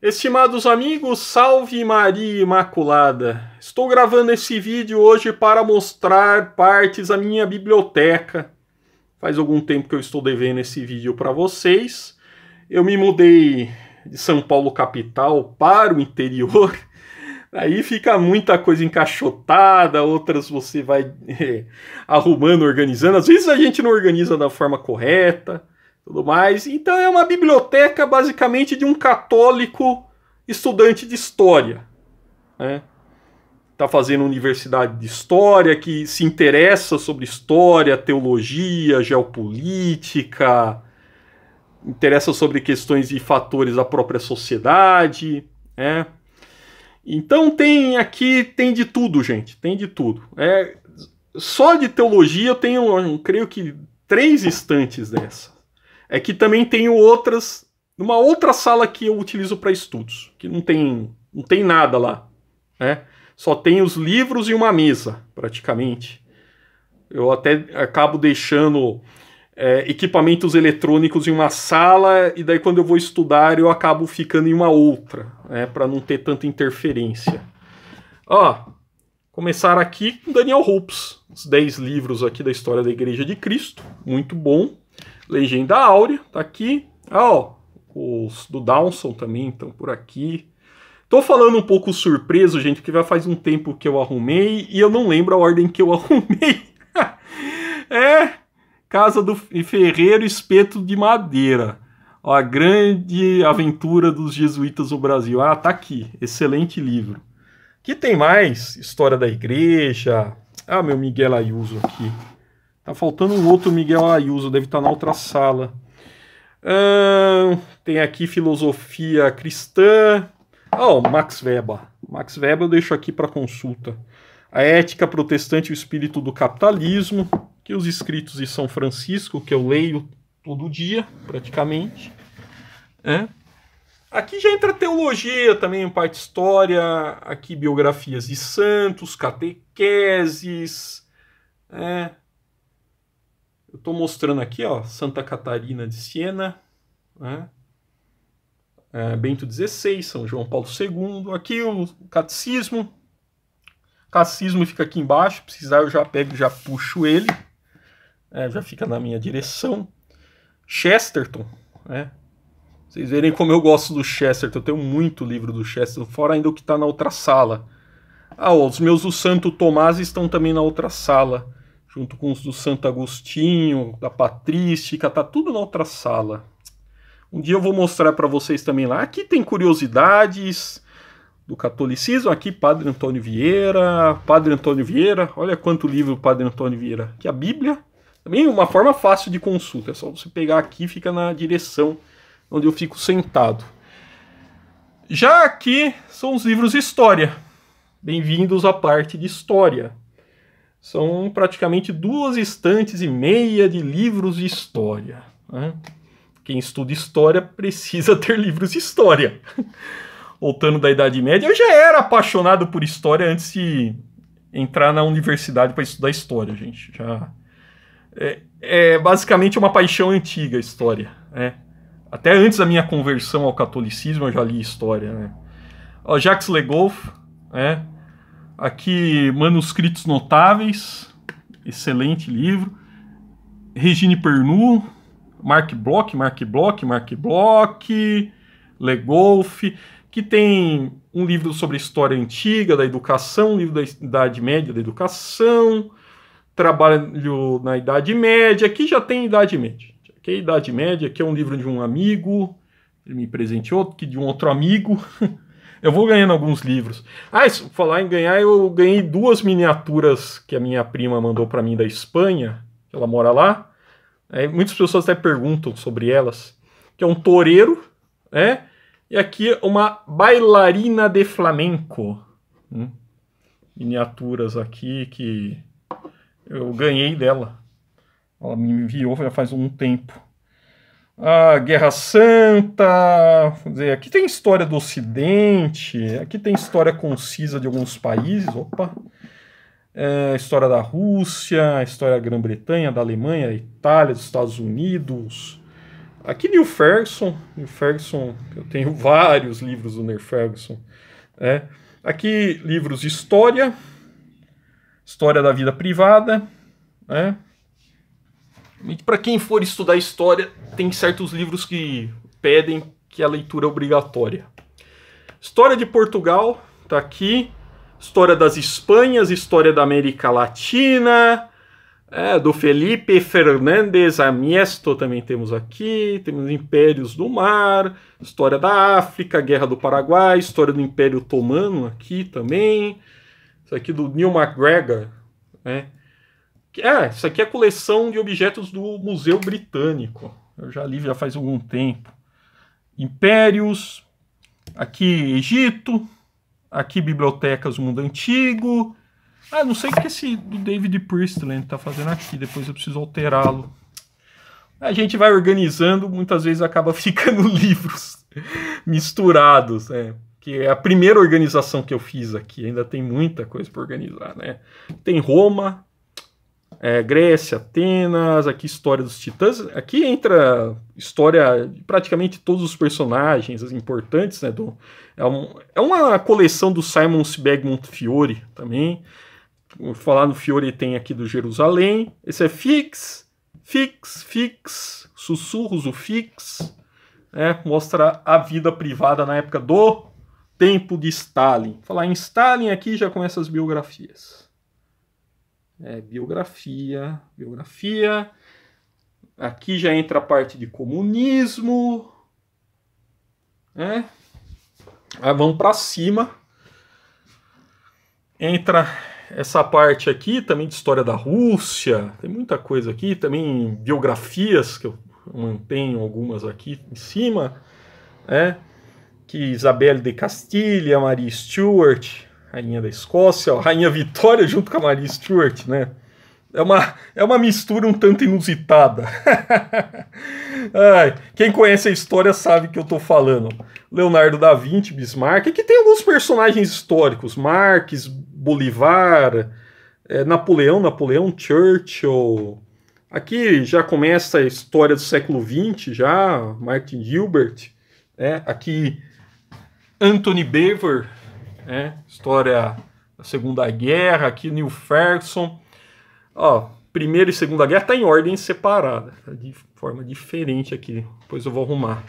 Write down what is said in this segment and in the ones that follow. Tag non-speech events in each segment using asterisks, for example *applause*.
Estimados amigos, salve Maria Imaculada! Estou gravando esse vídeo hoje para mostrar partes da minha biblioteca. Faz algum tempo que eu estou devendo esse vídeo para vocês. Eu me mudei de São Paulo capital para o interior. *laughs* Aí fica muita coisa encaixotada, outras você vai *laughs* é, arrumando, organizando. Às vezes a gente não organiza da forma correta tudo mais. Então é uma biblioteca basicamente de um católico estudante de história, né? Tá fazendo universidade de história, que se interessa sobre história, teologia, geopolítica, interessa sobre questões e fatores da própria sociedade, né? Então tem aqui, tem de tudo, gente, tem de tudo. É, só de teologia eu tenho, eu creio que, três estantes dessa é que também tenho outras numa outra sala que eu utilizo para estudos, que não tem não tem nada lá, né? Só tem os livros e uma mesa, praticamente. Eu até acabo deixando é, equipamentos eletrônicos em uma sala e daí quando eu vou estudar eu acabo ficando em uma outra, né, para não ter tanta interferência. Ó, começar aqui com Daniel Hopes, os 10 livros aqui da história da Igreja de Cristo, muito bom, Legenda Áurea, tá aqui. Ah, ó, os do Downson também estão por aqui. Tô falando um pouco surpreso, gente, porque já faz um tempo que eu arrumei e eu não lembro a ordem que eu *laughs* arrumei. é Casa do Ferreiro Espeto de Madeira. Ó, a grande aventura dos jesuítas no Brasil. Ah, tá aqui. Excelente livro. Que tem mais? História da igreja. Ah, meu Miguel Ayuso aqui. Tá faltando um outro Miguel Ayuso, deve estar tá na outra sala. tem aqui filosofia cristã. Oh, Max Weber. Max Weber eu deixo aqui para consulta. A ética protestante e o espírito do capitalismo, que os escritos de São Francisco, que eu leio todo dia, praticamente. É. Aqui já entra teologia também, parte história, aqui biografias de santos, catequeses, é, eu estou mostrando aqui, ó, Santa Catarina de Siena, né? é, Bento XVI, São João Paulo II. Aqui o catecismo. Catecismo fica aqui embaixo. Se precisar, eu já pego já puxo ele. É, já fica na minha direção. Chesterton, né? Vocês verem como eu gosto do Chesterton. Eu tenho muito livro do Chesterton, fora ainda o que está na outra sala. Ah, os meus o Santo Tomás estão também na outra sala junto com os do Santo Agostinho, da Patrística, tá tudo na outra sala. Um dia eu vou mostrar para vocês também lá. Aqui tem curiosidades do catolicismo, aqui Padre Antônio Vieira, Padre Antônio Vieira, olha quanto livro Padre Antônio Vieira, Aqui a Bíblia, também uma forma fácil de consulta, é só você pegar aqui e fica na direção onde eu fico sentado. Já aqui são os livros de história. Bem-vindos à parte de história. São praticamente duas estantes e meia de livros de história. Né? Quem estuda história precisa ter livros de história. *laughs* Voltando da Idade Média, eu já era apaixonado por história antes de entrar na universidade para estudar história, gente. Já é, é, basicamente uma paixão antiga a história. Né? Até antes da minha conversão ao catolicismo eu já li história. Né? O Jacques Legoff, né? Aqui, Manuscritos Notáveis, excelente livro. Regine Pernu, Mark Bloch, Mark Bloch, Mark Bloch, Legolf, que tem um livro sobre história antiga da educação, um livro da Idade Média da educação, trabalho na Idade Média, aqui já tem Idade Média. Aqui é Idade Média, aqui é um livro de um amigo, ele me presenteou, que de um outro amigo. *laughs* Eu vou ganhando alguns livros. Ah, isso, falar em ganhar, eu ganhei duas miniaturas que a minha prima mandou para mim da Espanha. Ela mora lá. É, muitas pessoas até perguntam sobre elas. Que é um toureiro, né? E aqui é uma bailarina de flamenco. Hum? Miniaturas aqui que eu ganhei dela. Ela me enviou já faz um tempo a Guerra Santa, dizer, aqui tem história do Ocidente, aqui tem história concisa de alguns países, opa, é, história da Rússia, história da Grã-Bretanha, da Alemanha, da Itália, dos Estados Unidos. Aqui Neil Ferguson, Neil Ferguson, eu tenho *laughs* vários livros do Neil Ferguson. Né? Aqui livros de história, história da vida privada, né? para quem for estudar história, tem certos livros que pedem que a leitura é obrigatória. História de Portugal, tá aqui. História das Espanhas, História da América Latina, é, do Felipe Fernandes Amiesto também temos aqui. Temos Impérios do Mar, História da África, Guerra do Paraguai, História do Império Otomano aqui também. Isso aqui do Neil MacGregor, né? É, isso aqui é coleção de objetos do Museu Britânico. Eu já li já faz algum tempo. Impérios, aqui Egito, aqui bibliotecas do mundo antigo. Ah, não sei o que esse do David Priestland está fazendo aqui, depois eu preciso alterá-lo. A gente vai organizando, muitas vezes acaba *laughs* ficando livros misturados, né? Que é a primeira organização que eu fiz aqui, ainda tem muita coisa para organizar, né? Tem Roma, é, Grécia, Atenas, aqui história dos titãs. Aqui entra história de praticamente todos os personagens importantes, né? Do, é, um, é uma coleção do Simon Sebag Fiore também. Vou falar no Fiore tem aqui do Jerusalém. Esse é Fix, Fix, Fix, Sussurros, o Fix. Né? Mostra a vida privada na época do tempo de Stalin. Falar em Stalin aqui já começa as biografias é, biografia, biografia. Aqui já entra a parte de comunismo, né? Aí vamos para cima. Entra essa parte aqui também de história da Rússia, tem muita coisa aqui, também biografias que eu mantenho algumas aqui em cima, né? Que Isabelle de Castilha, Maria Stuart, rainha da Escócia, rainha Vitória junto com a Maria Stuart, né? É uma, é uma mistura um tanto inusitada. *laughs* Ai, quem conhece a história sabe que eu estou falando. Leonardo da Vinci, Bismarck, é que tem alguns personagens históricos, Marx, Bolivar, é, Napoleão, Napoleão Churchill. Aqui já começa a história do século XX, já, Martin Gilbert. é Aqui, Anthony Beaver, né? História da Segunda Guerra, aqui New Ferguson. Ó, Primeira e Segunda Guerra tá em ordem separada, tá de forma diferente aqui. Depois eu vou arrumar.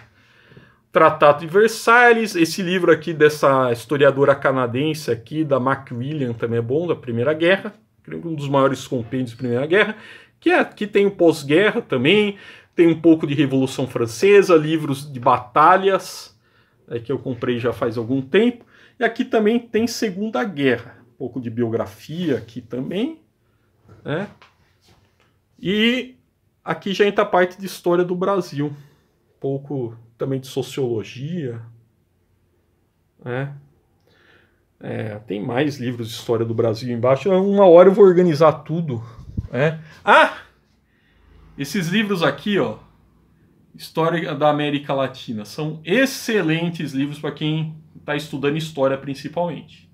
Tratado de Versalhes, esse livro aqui dessa historiadora canadense aqui, da Macmillan, também é bom, da Primeira Guerra, um dos maiores compêndios da Primeira Guerra, que é, aqui tem o pós-guerra também, tem um pouco de Revolução Francesa, livros de batalhas, é, que eu comprei já faz algum tempo. E aqui também tem Segunda Guerra, um pouco de biografia aqui também. Né? E aqui já entra a parte de história do Brasil, um pouco também de sociologia. Né? É, tem mais livros de história do Brasil embaixo. Uma hora eu vou organizar tudo. Né? Ah! Esses livros aqui, ó. História da América Latina. São excelentes livros para quem está estudando história principalmente.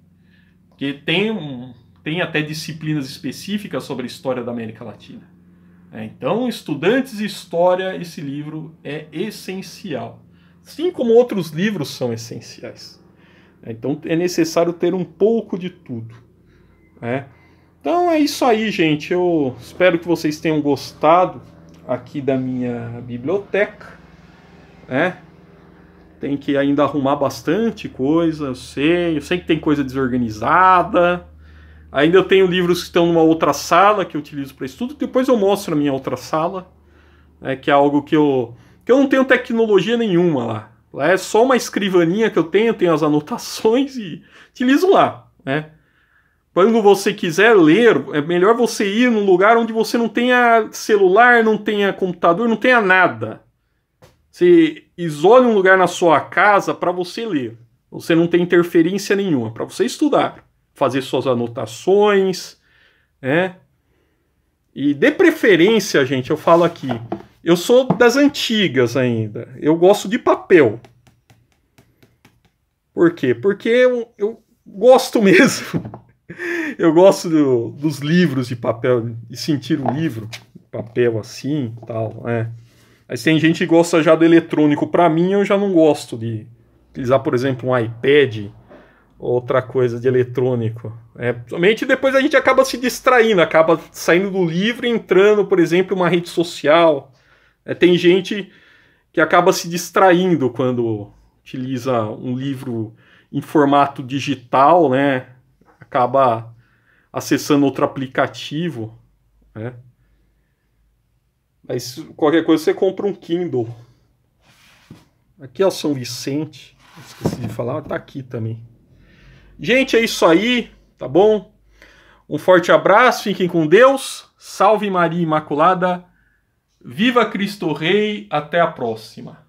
Porque tem, um, tem até disciplinas específicas sobre a história da América Latina. É, então, estudantes de história, esse livro é essencial. Assim como outros livros são essenciais. É, então, é necessário ter um pouco de tudo. É. Então, é isso aí, gente. Eu espero que vocês tenham gostado aqui da minha biblioteca, né? Tem que ainda arrumar bastante coisa, eu sei, eu sei que tem coisa desorganizada. Ainda eu tenho livros que estão numa outra sala que eu utilizo para estudo, depois eu mostro a minha outra sala, né, que é algo que eu que eu não tenho tecnologia nenhuma lá. Lá é só uma escrivaninha que eu tenho, tenho as anotações e utilizo lá, né? Quando você quiser ler, é melhor você ir num lugar onde você não tenha celular, não tenha computador, não tenha nada. Você isole um lugar na sua casa para você ler. Você não tem interferência nenhuma para você estudar, fazer suas anotações, né? E de preferência, gente, eu falo aqui, eu sou das antigas ainda. Eu gosto de papel. Por quê? Porque eu, eu gosto *laughs* mesmo. Eu gosto do, dos livros de papel e sentir o livro, papel assim, tal, né? Mas tem gente que gosta já do eletrônico. Para mim, eu já não gosto de utilizar, por exemplo, um iPad outra coisa de eletrônico. É, somente depois a gente acaba se distraindo, acaba saindo do livro e entrando, por exemplo, uma rede social. É, tem gente que acaba se distraindo quando utiliza um livro em formato digital, né? acaba acessando outro aplicativo, né? Mas qualquer coisa você compra um Kindle. Aqui é o São Vicente, esqueci de falar, tá aqui também. Gente, é isso aí, tá bom? Um forte abraço, fiquem com Deus. Salve Maria Imaculada. Viva Cristo Rei, até a próxima.